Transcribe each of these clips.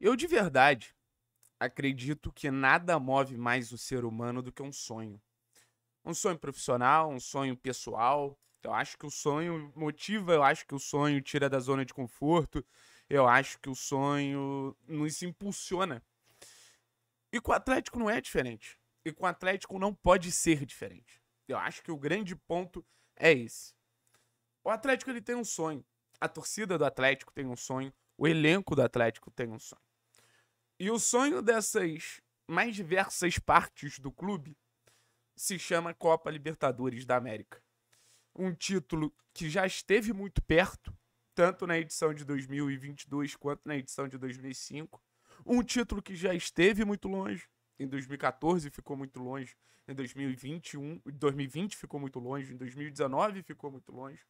Eu de verdade acredito que nada move mais o ser humano do que um sonho. Um sonho profissional, um sonho pessoal. Eu acho que o sonho motiva, eu acho que o sonho tira da zona de conforto, eu acho que o sonho nos impulsiona. E com o Atlético não é diferente. E com o Atlético não pode ser diferente. Eu acho que o grande ponto é esse. O Atlético ele tem um sonho. A torcida do Atlético tem um sonho. O elenco do Atlético tem um sonho. E o sonho dessas mais diversas partes do clube se chama Copa Libertadores da América. Um título que já esteve muito perto, tanto na edição de 2022 quanto na edição de 2005. Um título que já esteve muito longe, em 2014 ficou muito longe, em 2021, 2020 ficou muito longe, em 2019 ficou muito longe.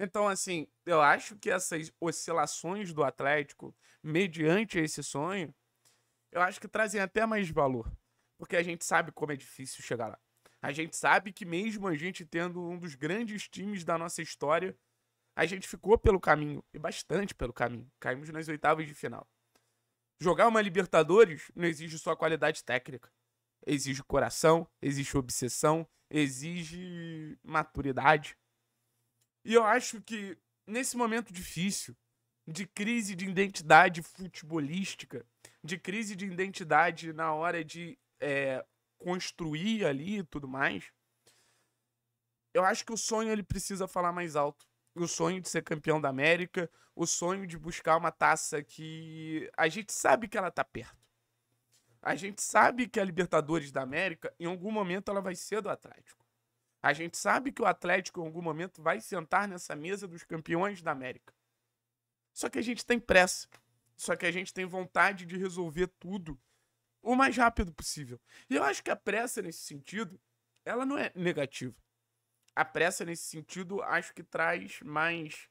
Então, assim, eu acho que essas oscilações do Atlético, mediante esse sonho, eu acho que trazem até mais valor. Porque a gente sabe como é difícil chegar lá. A gente sabe que, mesmo a gente tendo um dos grandes times da nossa história, a gente ficou pelo caminho e bastante pelo caminho. Caímos nas oitavas de final. Jogar uma Libertadores não exige só qualidade técnica. Exige coração, exige obsessão, exige maturidade e eu acho que nesse momento difícil, de crise de identidade futebolística, de crise de identidade na hora de é, construir ali e tudo mais, eu acho que o sonho ele precisa falar mais alto. O sonho de ser campeão da América, o sonho de buscar uma taça que a gente sabe que ela tá perto. A gente sabe que a Libertadores da América, em algum momento, ela vai ser do Atlético. A gente sabe que o Atlético em algum momento vai sentar nessa mesa dos campeões da América. Só que a gente tem pressa. Só que a gente tem vontade de resolver tudo o mais rápido possível. E eu acho que a pressa nesse sentido, ela não é negativa. A pressa nesse sentido, acho que traz mais,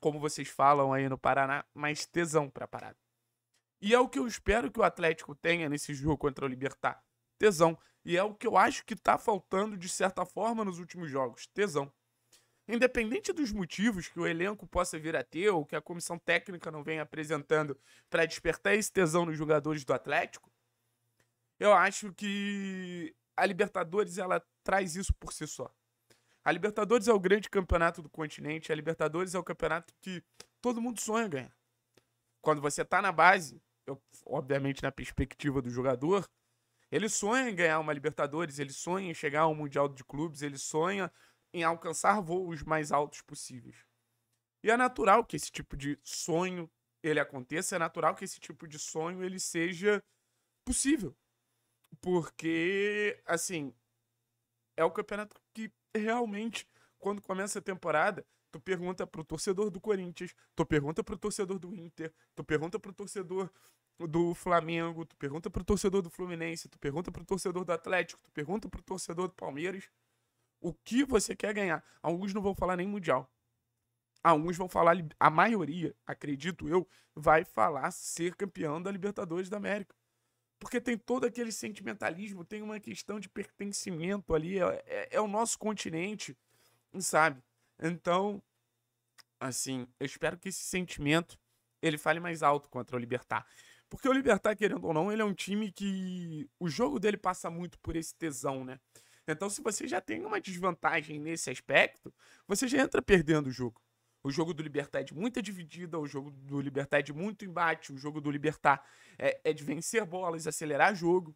como vocês falam aí no Paraná, mais tesão para a parada. E é o que eu espero que o Atlético tenha nesse jogo contra o Libertar tesão. E é o que eu acho que está faltando, de certa forma, nos últimos jogos: tesão. Independente dos motivos que o elenco possa vir a ter ou que a comissão técnica não venha apresentando para despertar esse tesão nos jogadores do Atlético, eu acho que a Libertadores ela traz isso por si só. A Libertadores é o grande campeonato do continente, a Libertadores é o campeonato que todo mundo sonha ganhar. Quando você está na base, eu, obviamente na perspectiva do jogador, ele sonha em ganhar uma Libertadores, ele sonha em chegar ao Mundial de Clubes, ele sonha em alcançar voos mais altos possíveis. E é natural que esse tipo de sonho ele aconteça, é natural que esse tipo de sonho ele seja possível. Porque, assim, é o campeonato que realmente, quando começa a temporada, Tu pergunta pro torcedor do Corinthians, tu pergunta pro torcedor do Inter, tu pergunta pro torcedor do Flamengo, tu pergunta pro torcedor do Fluminense, tu pergunta pro torcedor do Atlético, tu pergunta pro torcedor do Palmeiras. O que você quer ganhar? Alguns não vão falar nem mundial. Alguns vão falar, a maioria, acredito eu, vai falar ser campeão da Libertadores da América. Porque tem todo aquele sentimentalismo, tem uma questão de pertencimento ali, é, é, é o nosso continente, sabe? Então, assim, eu espero que esse sentimento ele fale mais alto contra o Libertar. Porque o Libertar, querendo ou não, ele é um time que o jogo dele passa muito por esse tesão, né? Então, se você já tem uma desvantagem nesse aspecto, você já entra perdendo o jogo. O jogo do Libertar é de muita dividida, o jogo do Libertar é de muito embate, o jogo do Libertar é, é de vencer bolas, acelerar jogo.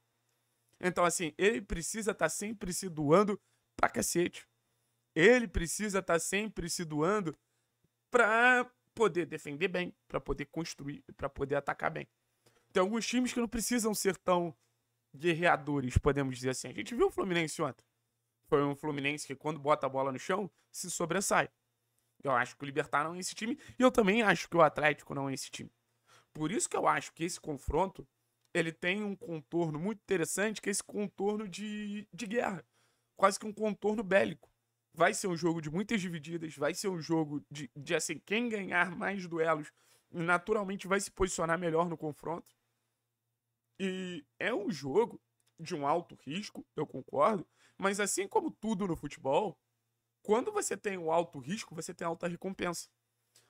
Então, assim, ele precisa estar tá sempre se doando pra cacete ele precisa estar tá sempre se doando para poder defender bem, para poder construir, para poder atacar bem. Tem alguns times que não precisam ser tão guerreadores, podemos dizer assim. A gente viu o Fluminense ontem. Foi um Fluminense que quando bota a bola no chão, se sobressai. Eu acho que o Libertar não é esse time e eu também acho que o Atlético não é esse time. Por isso que eu acho que esse confronto ele tem um contorno muito interessante, que é esse contorno de, de guerra. Quase que um contorno bélico vai ser um jogo de muitas divididas, vai ser um jogo de, de assim, quem ganhar mais duelos naturalmente vai se posicionar melhor no confronto. E é um jogo de um alto risco, eu concordo, mas assim como tudo no futebol, quando você tem o um alto risco, você tem alta recompensa.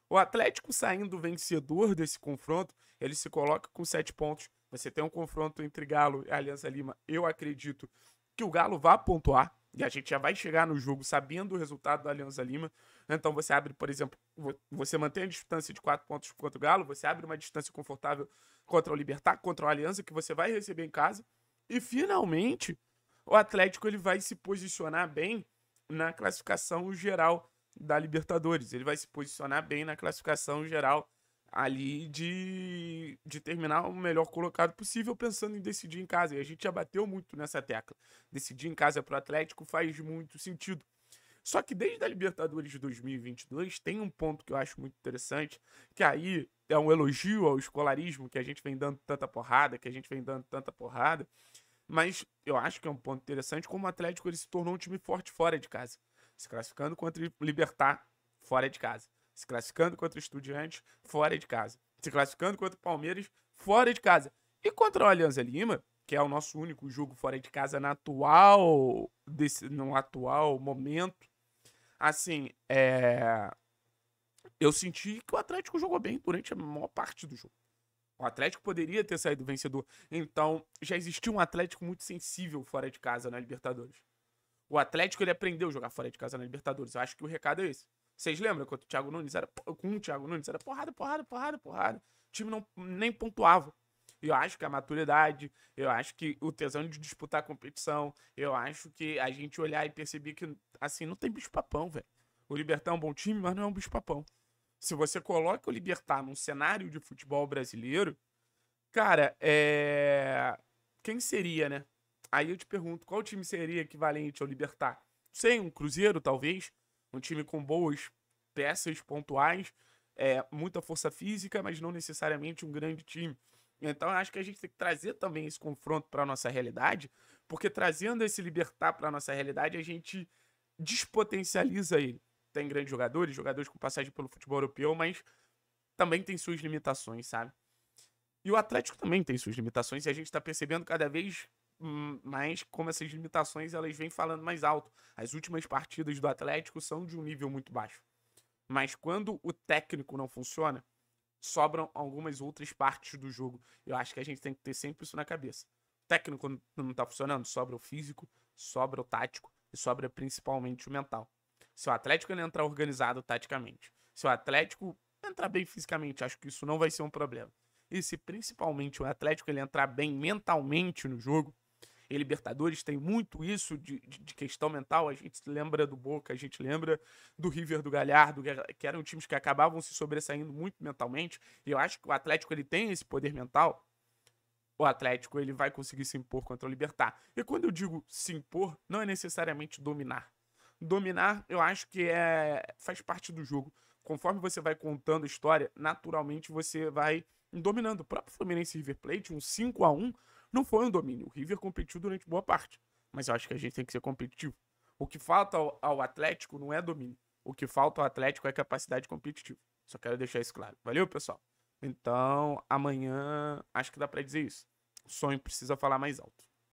O Atlético saindo vencedor desse confronto, ele se coloca com sete pontos. Você tem um confronto entre Galo e Aliança Lima. Eu acredito que o Galo vá pontuar. E a gente já vai chegar no jogo sabendo o resultado da Alianza Lima. Então você abre, por exemplo, você mantém a distância de 4 pontos contra o Galo, você abre uma distância confortável contra o Libertar, contra o Aliança, que você vai receber em casa. E finalmente, o Atlético ele vai se posicionar bem na classificação geral da Libertadores. Ele vai se posicionar bem na classificação geral ali de, de terminar o melhor colocado possível, pensando em decidir em casa. E a gente já bateu muito nessa tecla. Decidir em casa para o Atlético faz muito sentido. Só que desde a Libertadores de 2022 tem um ponto que eu acho muito interessante, que aí é um elogio ao escolarismo que a gente vem dando tanta porrada, que a gente vem dando tanta porrada, mas eu acho que é um ponto interessante como o Atlético ele se tornou um time forte fora de casa, se classificando contra Libertar fora de casa se classificando contra o Estudiantes fora de casa, se classificando contra o Palmeiras fora de casa. E contra o Alianza Lima, que é o nosso único jogo fora de casa na atual, desse, no atual momento, assim, é... eu senti que o Atlético jogou bem durante a maior parte do jogo. O Atlético poderia ter saído vencedor. Então, já existia um Atlético muito sensível fora de casa na Libertadores. O Atlético ele aprendeu a jogar fora de casa na Libertadores. Eu acho que o recado é esse. Vocês lembram quando o Thiago Nunes era. Com o Thiago Nunes era porrada, porrada, porrada, porrada. O time não, nem pontuava. Eu acho que a maturidade, eu acho que o tesão de disputar a competição, eu acho que a gente olhar e perceber que, assim, não tem bicho-papão, velho. O Libertar é um bom time, mas não é um bicho-papão. Se você coloca o Libertar num cenário de futebol brasileiro, cara, é. Quem seria, né? Aí eu te pergunto, qual time seria equivalente ao Libertar? sem um Cruzeiro, talvez. Um time com boas peças pontuais, é, muita força física, mas não necessariamente um grande time. Então acho que a gente tem que trazer também esse confronto para a nossa realidade, porque trazendo esse libertar para a nossa realidade, a gente despotencializa ele. Tem grandes jogadores, jogadores com passagem pelo futebol europeu, mas também tem suas limitações, sabe? E o Atlético também tem suas limitações, e a gente está percebendo cada vez mas como essas limitações elas vêm falando mais alto. As últimas partidas do Atlético são de um nível muito baixo. Mas quando o técnico não funciona, sobram algumas outras partes do jogo. Eu acho que a gente tem que ter sempre isso na cabeça. O técnico não está funcionando, sobra o físico, sobra o tático e sobra principalmente o mental. Se o Atlético entrar organizado taticamente, se o Atlético entrar bem fisicamente, acho que isso não vai ser um problema. E se principalmente o Atlético ele entrar bem mentalmente no jogo, Libertadores tem muito isso de, de, de, questão mental. A gente lembra do Boca, a gente lembra do River, do Galhardo, que eram times que acabavam se sobressaindo muito mentalmente. E eu acho que o Atlético ele tem esse poder mental. O Atlético ele vai conseguir se impor contra o Libertar. E quando eu digo se impor, não é necessariamente dominar. Dominar, eu acho que é faz parte do jogo. Conforme você vai contando a história, naturalmente você vai dominando. O próprio Fluminense River Plate, um 5 a 1 não foi um domínio. O River competiu durante boa parte. Mas eu acho que a gente tem que ser competitivo. O que falta ao, ao Atlético não é domínio. O que falta ao Atlético é capacidade competitiva. Só quero deixar isso claro. Valeu, pessoal? Então, amanhã, acho que dá para dizer isso. O sonho precisa falar mais alto.